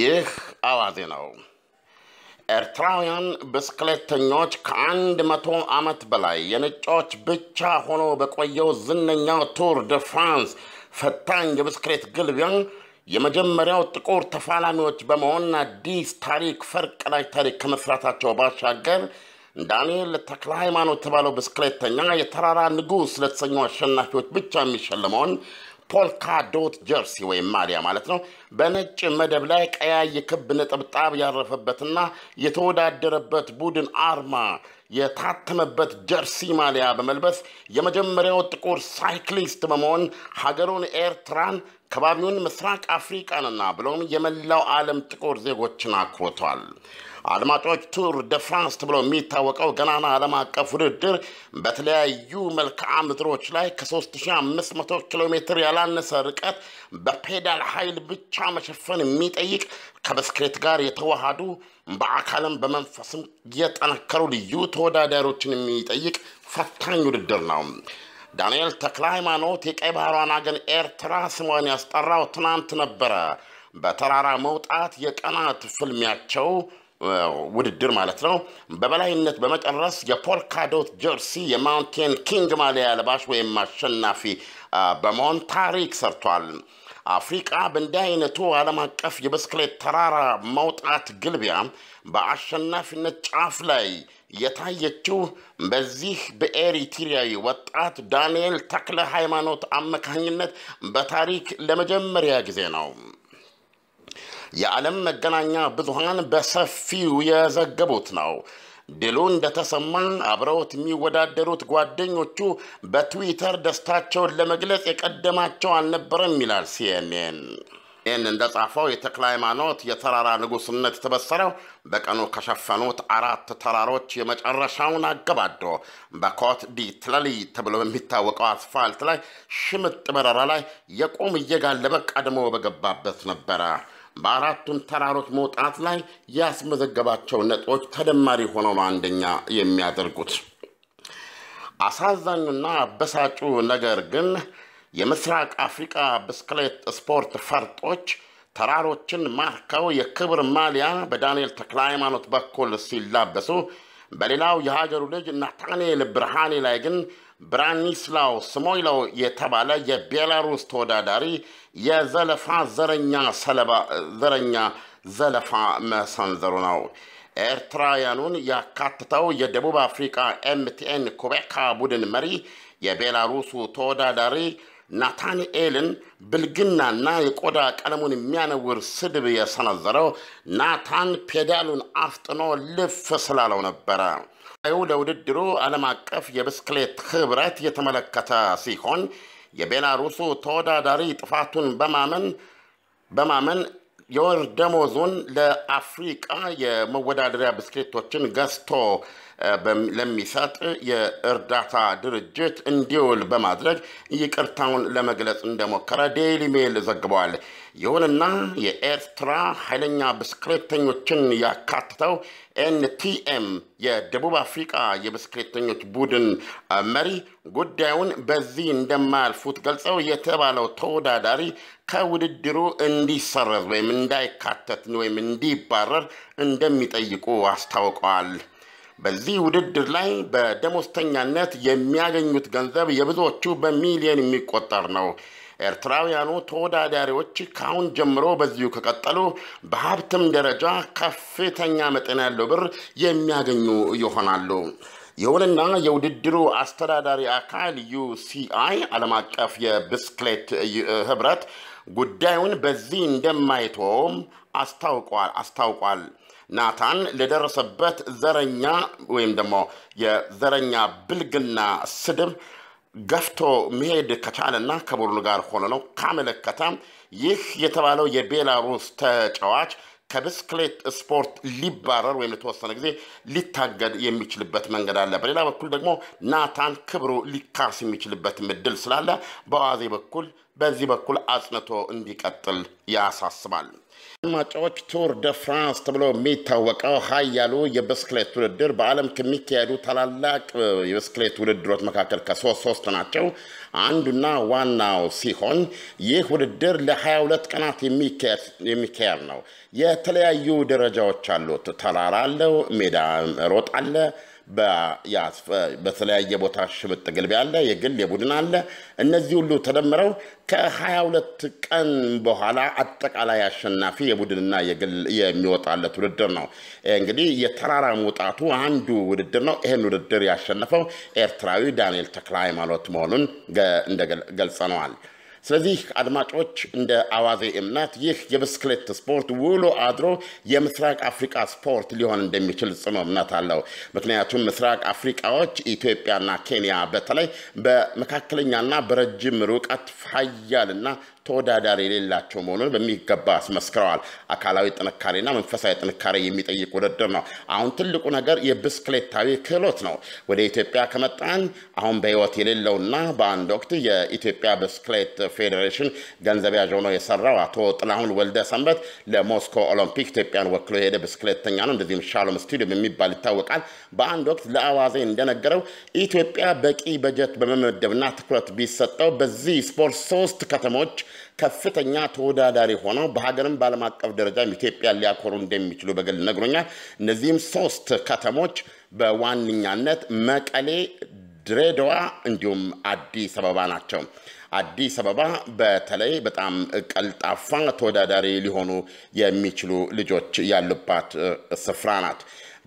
ይህ አዋዜ ነው። ኤርትራውያን ብስክሌተኞች ከአንድ መቶ ዓመት በላይ የነጮች ብቻ ሆኖ በቆየው ዝነኛው ቱር ደ ፍራንስ ፈታኝ የብስክሌት ግልቢያ የመጀመሪያው ጥቁር ተፋላሚዎች በመሆን አዲስ ታሪክ ፈርቅ ላይ ታሪክ ከመስራታቸው ባሻገር ዳንኤል ተክለ ሃይማኖት የተባለው ብስክሌተኛ የተራራ ንጉሥ ለተሰኙ አሸናፊዎች ብቻ የሚሸልመውን ፖልካ ዶት ጀርሲ ወይም ማሊያ ማለት ነው በነጭ መደብ ላይ ቀያይ ክብ ነጠብጣብ ያረፈበትና የተወዳደረበት ቡድን አርማ የታተመበት ጀርሲ ማሊያ በመልበስ የመጀመሪያው ጥቁር ሳይክሊስት በመሆን ሀገሩን ኤርትራን ከባቢውን ምስራቅ አፍሪቃንና ብሎም የመላው ዓለም ጥቁር ዜጎችን አክብቷል። አድማጮች ቱር ደ ፍራንስ ተብሎ የሚታወቀው ገናና ዓለም አቀፍ ውድድር በተለያዩ መልክዓ ምድሮች ላይ ከ3500 ኪሎ ሜትር ያላነሰ ርቀት በፔዳል ኃይል ብቻ መሸፈን የሚጠይቅ ከብስክሌት ጋር የተዋሃዱ በአካልም በመንፈስም የጠነከሩ ልዩ ተወዳዳሪዎችን የሚጠይቅ ፈታኝ ውድድር ነው። ዳንኤል ተክለ ሃይማኖት የቀይ ባህሯን አገር ኤርትራ ስሟን ያስጠራው ትናንት ነበረ። በተራራ መውጣት የቀናት ፍልሚያቸው ውድድር ማለት ነው። በበላይነት በመጨረስ የፖልካዶት ጀርሲ የማውንቴን ኪንግ ማሊያ ለባሽ ወይም አሸናፊ በመሆን ታሪክ ሰርቷል። አፍሪቃ በእንዲህ አይነቱ ዓለም አቀፍ የብስክሌት ተራራ መውጣት ግልቢያ በአሸናፊነት ጫፍ ላይ የታየችው በዚህ በኤሪትሪያዊ ወጣት ዳንኤል ተክለ ሃይማኖት አመካኝነት በታሪክ ለመጀመሪያ ጊዜ ነው። የዓለም መገናኛ ብዙሃን በሰፊው የዘገቡት ነው። ድሉ እንደተሰማ አብረውት የሚወዳደሩት ጓደኞቹ በትዊተር ደስታቸውን ለመግለጽ የቀደማቸው አልነበረም ይላል ሲኤንኤን። ይህን እንደጻፈው የተክለ ሃይማኖት የተራራ ንጉሥነት የተበሰረው በቀኑ ከሸፈኑት አራት ተራሮች የመጨረሻውን አገባዶ በኮት ዲ ትለሊ ተብሎ በሚታወቀው አስፋልት ላይ ሽምጥ በረራ ላይ የቁም እየጋለበ ቀድሞ በገባበት ነበረ። በአራቱም ተራሮች መውጣት ላይ ያስመዘገባቸው ነጥቦች ተደማሪ ሆነው ነው አንደኛ የሚያደርጉት። አሳዛኙና አበሳጩ ነገር ግን የምስራቅ አፍሪቃ ብስክሌት ስፖርት ፈርጦች ተራሮችን ማርከው የክብር ማሊያ በዳንኤል ተክለ ሃይማኖት በኩል ሲላበሱ በሌላው የሀገሩ ልጅ ናታኔል ብርሃኔ ላይ ግን ብራኒስላው ስሞይለው የተባለ የቤላሩስ ተወዳዳሪ የዘለፋ ዘረኛ ሰለባ ዘረኛ ዘለፋ መሰንዘሩ ነው። ኤርትራውያኑን ያካትተው የደቡብ አፍሪካ ኤምቲኤን ኩቤካ ቡድን መሪ የቤላሩሱ ተወዳዳሪ ናታንኤልን ብልግናና የቆዳ ቀለሙን የሚያነውር ስድብ የሰነዘረው ናታን ፔዳሉን አፍጥኖ ልፍ ስላለው ነበረ። ለውድድሩ ዓለም አቀፍ የብስክሌት ኅብረት የተመለከተ ሲሆን የቤላሩሱ ተወዳዳሪ ጥፋቱን በማመን በማመን የወር ደሞዙን ለአፍሪቃ የመወዳደሪያ ብስክሌቶችን ገዝቶ ለሚሰጥ የእርዳታ ድርጅት እንዲውል በማድረግ ይቅርታውን ለመግለጽ እንደሞከረ ዴይሊ ሜል ዘግበዋል። ይሁንና የኤርትራ ኃይለኛ ብስክሌተኞችን ያካትተው ኤንቲኤም የደቡብ አፍሪቃ የብስክሌተኞች ቡድን መሪ ጉዳዩን በዚህ እንደማያልፉት ገልጸው የተባለው ተወዳዳሪ ከውድድሩ እንዲሰረዝ ወይም እንዳይካተት ወይም እንዲባረር እንደሚጠይቁ አስታውቀዋል። በዚህ ውድድር ላይ በደሞዝተኛነት የሚያገኙት ገንዘብ የብዙዎቹ በሚሊዮን የሚቆጠር ነው። ኤርትራውያኑ ተወዳዳሪዎች ከአሁን ጀምሮ በዚሁ ከቀጠሉ በሀብትም ደረጃ ከፍተኛ መጠን ያለው ብር የሚያገኙ ይሆናሉ። ይሁንና የውድድሩ አስተዳዳሪ አካል ዩሲአይ ዓለም አቀፍ የብስክሌት ህብረት ጉዳዩን በዚህ እንደማይተወውም አስታውቋል። ናታን ለደረሰበት ዘረኛ ወይም ደግሞ የዘረኛ ብልግና ስድብ ገፍቶ መሄድ ከቻለና ከቡድኑ ጋር ሆኖ ነው ካመለከተ ይህ የተባለው የቤላሩስ ተጫዋች ከብስክሌት ስፖርት ሊባረር ወይም ለተወሰነ ጊዜ ሊታገድ የሚችልበት መንገድ አለ። በሌላ በኩል ደግሞ ናታን ክብሩ ሊካስ የሚችልበት ምድል ስላለ በዋዜ በኩል በዚህ በኩል አጽንቶ እንዲቀጥል ያሳስባል። አድማጮች ቱር ደ ፍራንስ ተብሎ የሚታወቀው ሀያሉ የብስክሌት ውድድር በዓለም ከሚካሄዱ ታላላቅ የብስክሌት ውድድሮች መካከል ከሶስት ሶስት ናቸው አንዱና ዋናው ሲሆን ይህ ውድድር ለ22 ቀናት የሚካሄድ ነው። የተለያዩ ደረጃዎች አሉት። ተራራ አለው፣ ሜዳ ሮጥ አለ በተለያየ ቦታ ሽምጥ ግልቢያ አለ፣ የግል የቡድን አለ። እነዚህ ሁሉ ተደምረው ከ22 ቀን በኋላ አጠቃላይ አሸናፊ የቡድንና የግል የሚወጣለት ውድድር ነው። እንግዲህ የተራራ መውጣቱ አንዱ ውድድር ነው። ይህን ውድድር ያሸነፈው ኤርትራዊ ዳንኤል ተክለ ሃይማኖት መሆኑን እንደገልጸነዋል። ስለዚህ አድማጮች፣ እንደ አዋዜ እምነት ይህ የብስክሌት ስፖርት ውሎ አድሮ የምስራቅ አፍሪቃ ስፖርት ሊሆን እንደሚችል ጽኑ እምነት አለው። ምክንያቱም ምስራቅ አፍሪቃዎች ኢትዮጵያና ኬንያ በተለይ በመካከለኛና በረጅም ርቀት ሀያልና ተወዳዳሪ የሌላቸው መሆኑን በሚገባ አስመስክረዋል። አካላዊ ጥንካሬና መንፈሳዊ ጥንካሬ የሚጠይቅ ውድድር ነው። አሁን ትልቁ ነገር የብስክሌታዊ ክህሎት ነው። ወደ ኢትዮጵያ ከመጣን አሁን በህይወት የሌለውና በአንድ ወቅት የኢትዮጵያ ብስክሌት ፌዴሬሽን ገንዘብ ያዥ ሆኖ የሰራው አቶ ጥላሁን ወልደ ሰንበት ለሞስኮ ኦሎምፒክ ኢትዮጵያን ወክሎ የሄደ ብስክሌተኛ ነው። እንደዚህም ሻሎም ስቱዲየም የሚባል ይታወቃል። በአንድ ወቅት ለአዋዜ እንደነገረው ኢትዮጵያ በቂ በጀት በመመደብና ትኩረት ቢሰጠው በዚህ ስፖርት ሶስት ከተሞች ከፍተኛ ተወዳዳሪ ሆነው በሀገርም በዓለም አቀፍ ደረጃም ኢትዮጵያ ሊያኮሩ እንደሚችሉ በግል ነግሮኛል። እነዚህም ሶስት ከተሞች በዋነኛነት መቀሌ፣ ድሬዳዋ እንዲሁም አዲስ አበባ ናቸው። አዲስ አበባ በተለይ በጣም ቀልጣፋ ተወዳዳሪ ሊሆኑ የሚችሉ ልጆች ያሉባት ስፍራ ናት።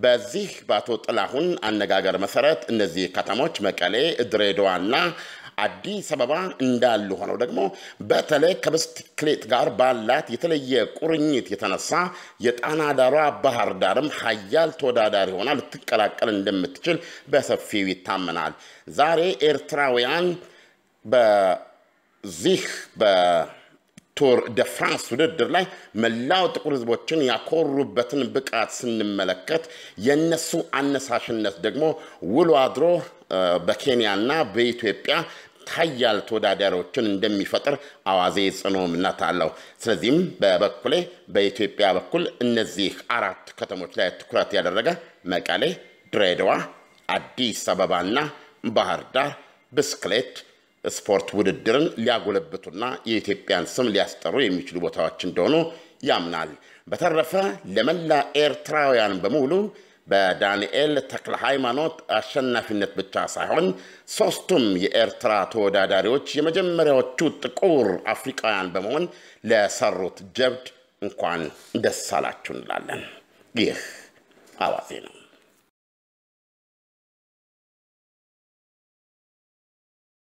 በዚህ በአቶ ጥላሁን አነጋገር መሰረት እነዚህ ከተሞች መቀሌ፣ ድሬዳዋና አዲስ አበባ እንዳሉ ሆነው ደግሞ በተለይ ከብስክሌት ጋር ባላት የተለየ ቁርኝት የተነሳ የጣና ዳሯ ባህር ዳርም ሀያል ተወዳዳሪ ሆና ልትቀላቀል እንደምትችል በሰፊው ይታመናል። ዛሬ ኤርትራውያን በዚህ በ ደ ፍራንስ ውድድር ላይ መላው ጥቁር ህዝቦችን ያኮሩበትን ብቃት ስንመለከት የነሱ አነሳሽነት ደግሞ ውሎ አድሮ በኬንያና በኢትዮጵያ ታያል ተወዳዳሪዎችን እንደሚፈጥር አዋዜ ጽኑ እምነት አለው። ስለዚህም በበኩሌ በኢትዮጵያ በኩል እነዚህ አራት ከተሞች ላይ ትኩረት ያደረገ መቀሌ፣ ድሬዳዋ፣ አዲስ አበባና ባህር ዳር ብስክሌት ስፖርት ውድድርን ሊያጎለብቱና የኢትዮጵያን ስም ሊያስጠሩ የሚችሉ ቦታዎች እንደሆኑ ያምናል። በተረፈ ለመላ ኤርትራውያን በሙሉ በዳንኤል ተክለ ሃይማኖት አሸናፊነት ብቻ ሳይሆን ሶስቱም የኤርትራ ተወዳዳሪዎች የመጀመሪያዎቹ ጥቁር አፍሪቃውያን በመሆን ለሰሩት ጀብድ እንኳን ደስ አላችሁ እንላለን። ይህ አዋዜ ነው።